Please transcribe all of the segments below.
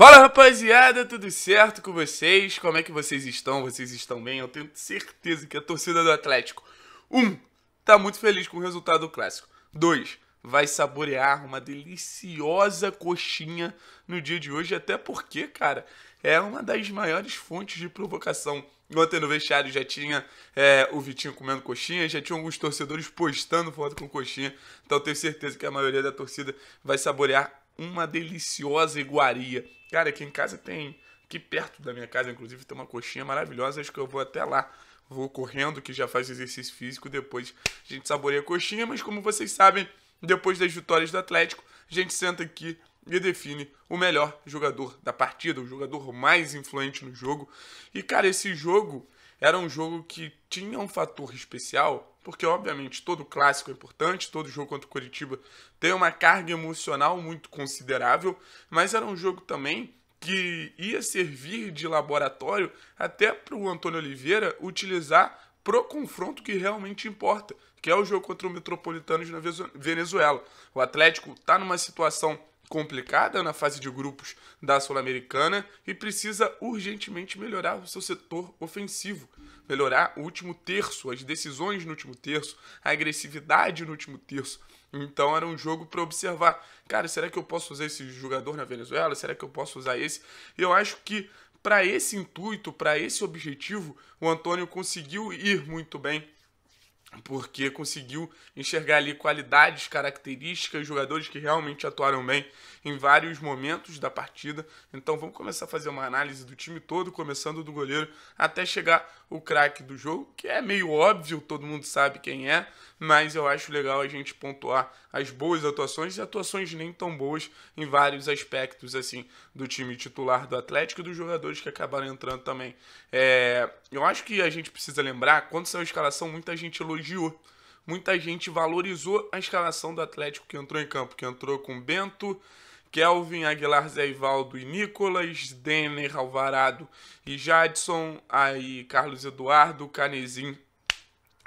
Fala rapaziada, tudo certo com vocês? Como é que vocês estão? Vocês estão bem? Eu tenho certeza que a torcida do Atlético, um, tá muito feliz com o resultado do clássico. Dois, vai saborear uma deliciosa coxinha no dia de hoje, até porque, cara, é uma das maiores fontes de provocação. Ontem no vestiário já tinha é, o Vitinho comendo coxinha, já tinha alguns torcedores postando foto com coxinha, então tenho certeza que a maioria da torcida vai saborear uma deliciosa iguaria. Cara, aqui em casa tem, aqui perto da minha casa, inclusive, tem uma coxinha maravilhosa, acho que eu vou até lá. Vou correndo, que já faz exercício físico, depois a gente saboreia a coxinha, mas como vocês sabem, depois das vitórias do Atlético, a gente senta aqui e define o melhor jogador da partida, o jogador mais influente no jogo. E, cara, esse jogo era um jogo que tinha um fator especial, porque obviamente todo clássico é importante, todo jogo contra o Curitiba tem uma carga emocional muito considerável, mas era um jogo também que ia servir de laboratório até para o Antônio Oliveira utilizar pro confronto que realmente importa, que é o jogo contra o Metropolitano de Venezuela. O Atlético está numa situação complicada na fase de grupos da Sul-Americana e precisa urgentemente melhorar o seu setor ofensivo, melhorar o último terço, as decisões no último terço, a agressividade no último terço. Então era um jogo para observar. Cara, será que eu posso usar esse jogador na Venezuela? Será que eu posso usar esse? Eu acho que para esse intuito, para esse objetivo, o Antônio conseguiu ir muito bem porque conseguiu enxergar ali qualidades, características, jogadores que realmente atuaram bem em vários momentos da partida. Então vamos começar a fazer uma análise do time todo, começando do goleiro até chegar o craque do jogo, que é meio óbvio, todo mundo sabe quem é, mas eu acho legal a gente pontuar as boas atuações e atuações nem tão boas em vários aspectos assim do time titular do Atlético e dos jogadores que acabaram entrando também. É, eu acho que a gente precisa lembrar, quando saiu a escalação, muita gente elogiou. Muita gente valorizou a escalação do Atlético que entrou em campo, que entrou com Bento, Kelvin, Aguilar, Zé Ivaldo e Nicolas, Denner, Alvarado e Jadson, aí Carlos Eduardo, Canezinho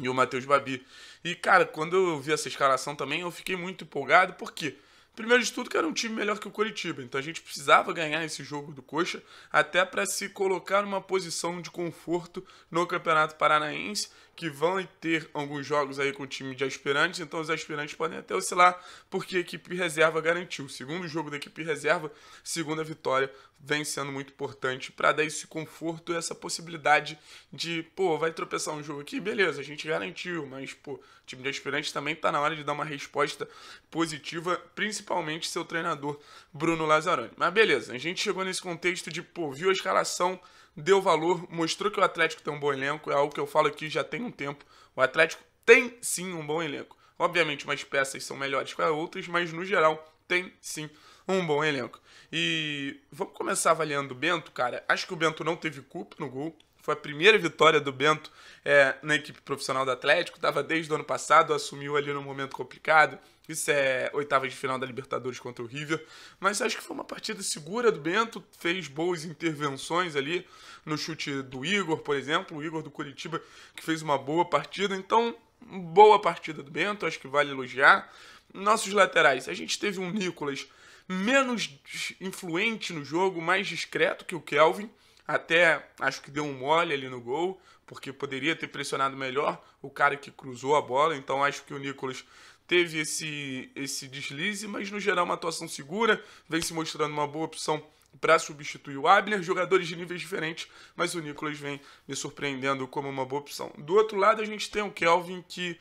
e o Matheus Babi. E, cara, quando eu vi essa escalação também, eu fiquei muito empolgado, porque Primeiro de tudo, que era um time melhor que o Coritiba, então a gente precisava ganhar esse jogo do Coxa até para se colocar numa posição de conforto no Campeonato Paranaense que vão ter alguns jogos aí com o time de aspirantes, então os aspirantes podem até oscilar, porque a equipe reserva garantiu. Segundo jogo da equipe reserva, segunda vitória, vem sendo muito importante para dar esse conforto, essa possibilidade de, pô, vai tropeçar um jogo aqui, beleza, a gente garantiu, mas, pô, o time de aspirantes também está na hora de dar uma resposta positiva, principalmente seu treinador Bruno Lazzaroni. Mas beleza, a gente chegou nesse contexto de, pô, viu a escalação deu valor, mostrou que o Atlético tem um bom elenco, é algo que eu falo aqui já tem um tempo. O Atlético tem sim um bom elenco. Obviamente, umas peças são melhores que outras, mas no geral tem sim um bom elenco. E vamos começar avaliando o Bento, cara. Acho que o Bento não teve culpa no gol. Foi a primeira vitória do Bento é, na equipe profissional do Atlético. Estava desde o ano passado, assumiu ali num momento complicado. Isso é oitava de final da Libertadores contra o River. Mas acho que foi uma partida segura do Bento. Fez boas intervenções ali no chute do Igor, por exemplo. O Igor do Curitiba que fez uma boa partida. Então, boa partida do Bento. Acho que vale elogiar. Nossos laterais. A gente teve um Nicolas menos influente no jogo, mais discreto que o Kelvin. Até acho que deu um mole ali no gol, porque poderia ter pressionado melhor o cara que cruzou a bola. Então acho que o Nicolas teve esse, esse deslize, mas no geral uma atuação segura, vem se mostrando uma boa opção para substituir o Abner, jogadores de níveis diferentes, mas o Nicolas vem me surpreendendo como uma boa opção. Do outro lado, a gente tem o Kelvin que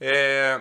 é,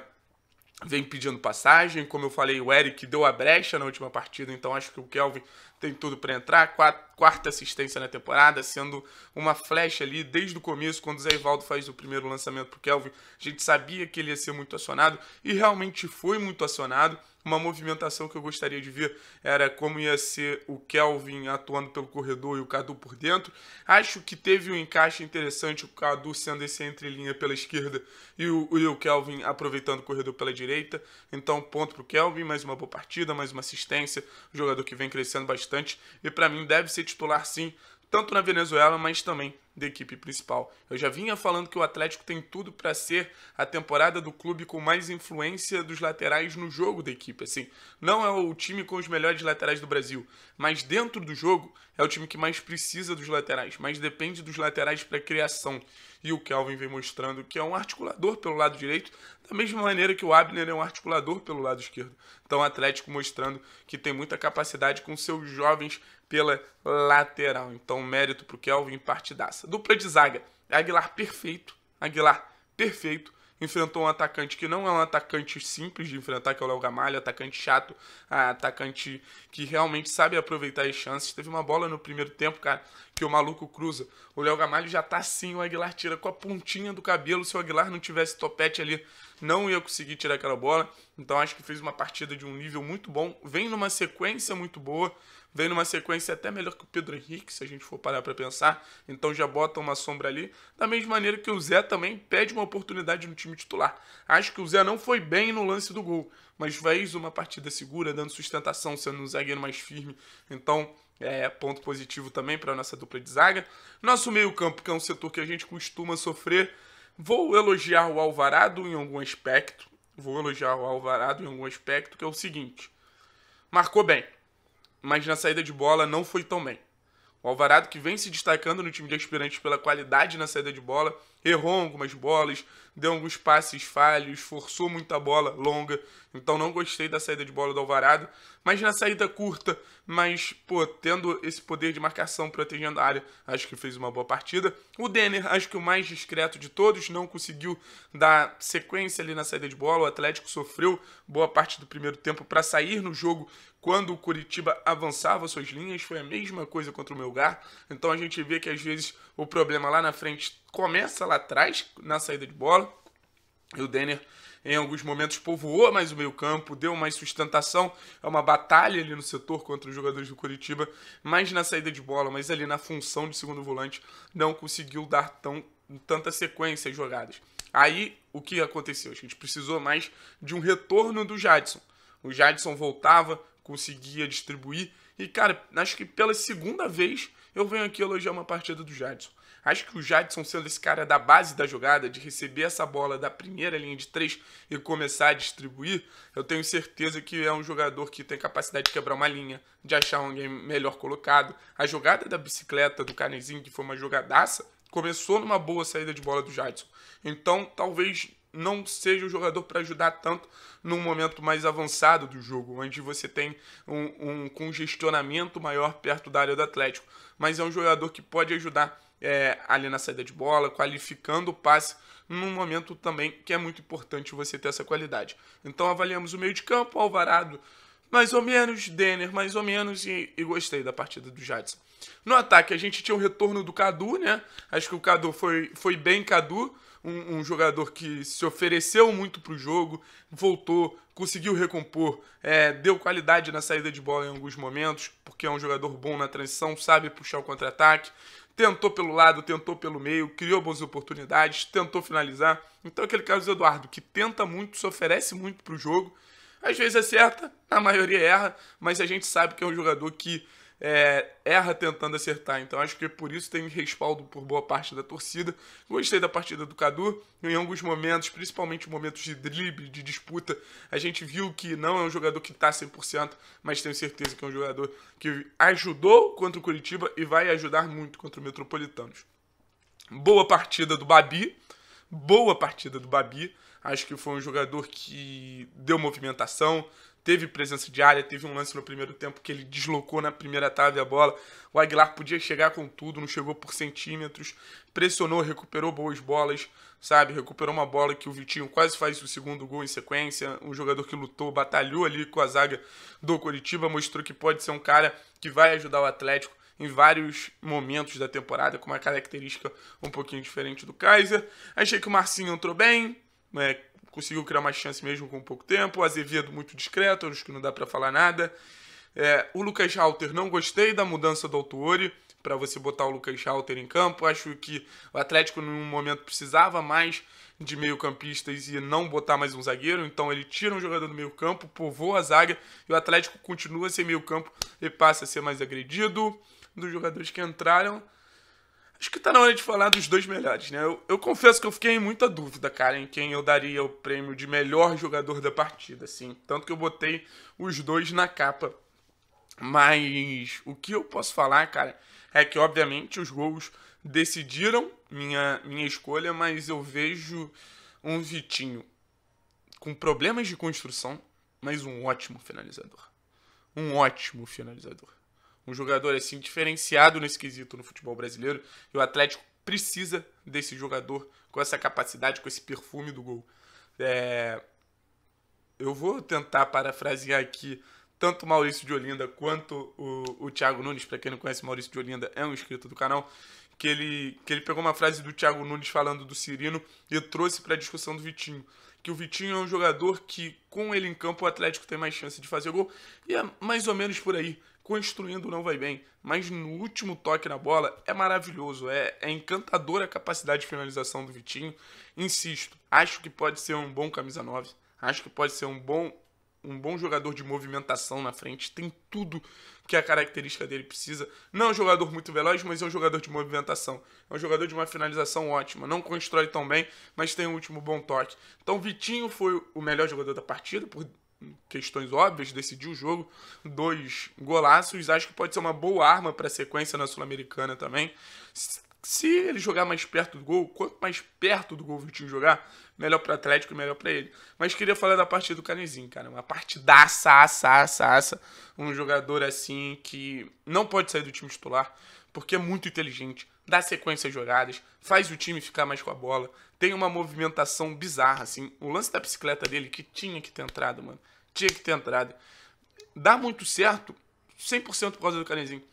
vem pedindo passagem, como eu falei, o Eric deu a brecha na última partida, então acho que o Kelvin tem tudo para entrar. Quarta assistência na temporada, sendo uma flecha ali desde o começo, quando o Zé Ivaldo faz o primeiro lançamento para Kelvin. A gente sabia que ele ia ser muito acionado e realmente foi muito acionado. Uma movimentação que eu gostaria de ver era como ia ser o Kelvin atuando pelo corredor e o Cadu por dentro. Acho que teve um encaixe interessante, o Cadu sendo esse entrelinha pela esquerda e o, e o Kelvin aproveitando o corredor pela direita. Então, ponto para o Kelvin, mais uma boa partida, mais uma assistência. Um jogador que vem crescendo bastante bastante e para mim deve ser titular sim, tanto na Venezuela, mas também da equipe principal. Eu já vinha falando que o Atlético tem tudo para ser a temporada do clube com mais influência dos laterais no jogo da equipe. Assim, não é o time com os melhores laterais do Brasil, mas dentro do jogo é o time que mais precisa dos laterais, mais depende dos laterais para criação. E o Kelvin vem mostrando que é um articulador pelo lado direito, da mesma maneira que o Abner é um articulador pelo lado esquerdo. Então o Atlético mostrando que tem muita capacidade com seus jovens pela lateral. Então mérito para o Kelvin, partidaça. Dupla de zaga, Aguilar perfeito, Aguilar perfeito, enfrentou um atacante que não é um atacante simples de enfrentar, que é o Léo Gamalho, atacante chato, ah, atacante que realmente sabe aproveitar as chances. Teve uma bola no primeiro tempo, cara, que o maluco cruza. O Léo Gamalho já tá assim, o Aguilar tira com a pontinha do cabelo. Se o Aguilar não tivesse topete ali, não ia conseguir tirar aquela bola. Então acho que fez uma partida de um nível muito bom, vem numa sequência muito boa. Vem numa sequência até melhor que o Pedro Henrique, se a gente for parar para pensar. Então já bota uma sombra ali. Da mesma maneira que o Zé também pede uma oportunidade no time titular. Acho que o Zé não foi bem no lance do gol, mas fez uma partida segura, dando sustentação, sendo um zagueiro mais firme. Então, é ponto positivo também para nossa dupla de zaga. Nosso meio-campo, que é um setor que a gente costuma sofrer. Vou elogiar o Alvarado em algum aspecto. Vou elogiar o Alvarado em algum aspecto, que é o seguinte: marcou bem mas na saída de bola não foi tão bem. O Alvarado, que vem se destacando no time de aspirantes pela qualidade na saída de bola, errou algumas bolas, deu alguns passes falhos, forçou muita bola longa, então não gostei da saída de bola do Alvarado, mas na saída curta, mas pô, tendo esse poder de marcação protegendo a área, acho que fez uma boa partida. O Denner, acho que o mais discreto de todos, não conseguiu dar sequência ali na saída de bola, o Atlético sofreu boa parte do primeiro tempo para sair no jogo quando o Curitiba avançava suas linhas, foi a mesma coisa contra o Melgar, então a gente vê que às vezes o problema lá na frente começa lá atrás, na saída de bola. E o Denner, em alguns momentos, povoou mais o meio-campo, deu mais sustentação. É uma batalha ali no setor contra os jogadores do Curitiba, mais na saída de bola, mas ali na função de segundo volante, não conseguiu dar tão, tanta sequência às jogadas. Aí o que aconteceu? A gente precisou mais de um retorno do Jadson. O Jadson voltava, conseguia distribuir. E, cara, acho que pela segunda vez eu venho aqui elogiar uma partida do Jadson. Acho que o Jadson sendo esse cara da base da jogada, de receber essa bola da primeira linha de três e começar a distribuir, eu tenho certeza que é um jogador que tem capacidade de quebrar uma linha, de achar alguém melhor colocado. A jogada da bicicleta do Canezinho, que foi uma jogadaça, começou numa boa saída de bola do Jadson. Então, talvez não seja o jogador para ajudar tanto num momento mais avançado do jogo, onde você tem um, um, congestionamento maior perto da área do Atlético. Mas é um jogador que pode ajudar é, ali na saída de bola, qualificando o passe num momento também que é muito importante você ter essa qualidade. Então avaliamos o meio de campo, Alvarado mais ou menos, Denner mais ou menos e, e gostei da partida do Jadson. No ataque a gente tinha o retorno do Cadu, né? Acho que o Cadu foi, foi bem Cadu, um, um jogador que se ofereceu muito para o jogo, voltou, conseguiu recompor, é, deu qualidade na saída de bola em alguns momentos, porque é um jogador bom na transição, sabe puxar o contra-ataque tentou pelo lado, tentou pelo meio, criou boas oportunidades, tentou finalizar. Então, aquele caso do Eduardo, que tenta muito, se oferece muito para o jogo, às vezes acerta, na maioria erra, mas a gente sabe que é um jogador que é, erra tentando acertar. Então acho que por isso tem respaldo por boa parte da torcida. Gostei da partida do Cadu. Em alguns momentos, principalmente momentos de drible, de disputa, a gente viu que não é um jogador que está 100%, mas tenho certeza que é um jogador que ajudou contra o Curitiba e vai ajudar muito contra o Metropolitanos. Boa partida do Babi. Boa partida do Babi. Acho que foi um jogador que deu movimentação, teve presença de área, teve um lance no primeiro tempo que ele deslocou na primeira trave a bola. O Aguilar podia chegar com tudo, não chegou por centímetros, pressionou, recuperou boas bolas, sabe? Recuperou uma bola que o Vitinho quase faz o segundo gol em sequência. Um jogador que lutou, batalhou ali com a zaga do Coritiba, mostrou que pode ser um cara que vai ajudar o Atlético em vários momentos da temporada, com uma característica um pouquinho diferente do Kaiser. Achei que o Marcinho entrou bem, né? conseguiu criar mais chance mesmo com pouco tempo. Azevedo muito discreto, acho que não dá para falar nada. É, o Lucas Halter, não gostei da mudança do Autuori para você botar o Lucas Halter em campo. Acho que o Atlético, num momento, precisava mais de meio-campistas e não botar mais um zagueiro. Então ele tira um jogador do meio-campo, povoa a zaga e o Atlético continua sem meio-campo e passa a ser mais agredido. Dos jogadores que entraram, Acho que tá na hora de falar dos dois melhores, né? Eu, eu, confesso que eu fiquei em muita dúvida, cara, em quem eu daria o prêmio de melhor jogador da partida, assim. Tanto que eu botei os dois na capa. Mas o que eu posso falar, cara, é que obviamente os gols decidiram minha, minha escolha, mas eu vejo um Vitinho com problemas de construção, mas um ótimo finalizador. Um ótimo finalizador um jogador assim diferenciado nesse quesito no futebol brasileiro. E o Atlético precisa desse jogador com essa capacidade, com esse perfume do gol. É... Eu vou tentar parafrasear aqui tanto o Maurício de Olinda quanto o, o Thiago Nunes. Para quem não conhece, Maurício de Olinda é um inscrito do canal. Que ele, que ele pegou uma frase do Thiago Nunes falando do Cirino e trouxe para a discussão do Vitinho. Que o Vitinho é um jogador que, com ele em campo, o Atlético tem mais chance de fazer gol. E é mais ou menos por aí construindo não vai bem, mas no último toque na bola é maravilhoso, é, é encantadora a capacidade de finalização do Vitinho. Insisto, acho que pode ser um bom camisa 9, acho que pode ser um bom um bom jogador de movimentação na frente, tem tudo que a característica dele precisa. Não é um jogador muito veloz, mas é um jogador de movimentação. É um jogador de uma finalização ótima. Não constrói tão bem, mas tem um último bom toque. Então, Vitinho foi o melhor jogador da partida, por questões óbvias, decidiu o jogo, dois golaços. Acho que pode ser uma boa arma para a sequência na Sul-Americana também. Se ele jogar mais perto do gol, quanto mais perto do gol o Vitinho jogar, melhor para o Atlético e melhor para ele. Mas queria falar da partida do Canezinho, cara. Uma partidaça, aça, aça, aça. Um jogador assim que não pode sair do time titular porque é muito inteligente, dá sequência às jogadas, faz o time ficar mais com a bola, tem uma movimentação bizarra, assim. O lance da bicicleta dele, que tinha que ter entrado, mano. Tinha que ter entrado. Dá muito certo, 100% por causa do Carnezinho.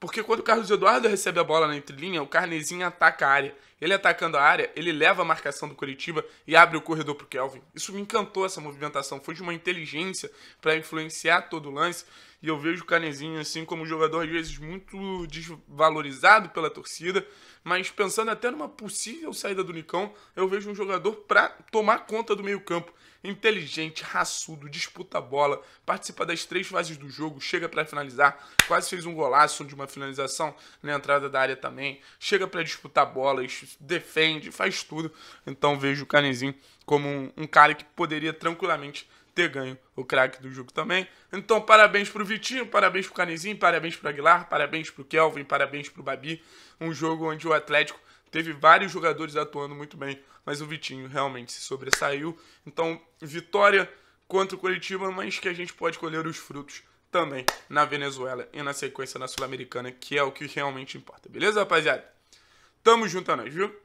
Porque quando o Carlos Eduardo recebe a bola na entrelinha, o Carnezinho ataca a área. Ele atacando a área, ele leva a marcação do Curitiba e abre o corredor pro Kelvin. Isso me encantou, essa movimentação. Foi de uma inteligência para influenciar todo o lance. E eu vejo o Canezinho assim como um jogador às vezes muito desvalorizado pela torcida, mas pensando até numa possível saída do Nicão, eu vejo um jogador para tomar conta do meio-campo. Inteligente, raçudo, disputa a bola, participa das três fases do jogo, chega para finalizar, quase fez um golaço de uma finalização na entrada da área também, chega para disputar bolas, defende, faz tudo. Então vejo o Canezinho como um, um cara que poderia tranquilamente ter ganho o craque do jogo também. Então, parabéns pro Vitinho, parabéns pro Canizinho, parabéns pro Aguilar, parabéns pro Kelvin, parabéns pro Babi. Um jogo onde o Atlético teve vários jogadores atuando muito bem, mas o Vitinho realmente se sobressaiu. Então, vitória contra o Curitiba, mas que a gente pode colher os frutos também na Venezuela e na sequência na Sul-Americana, que é o que realmente importa. Beleza, rapaziada? Tamo junto a nós, viu?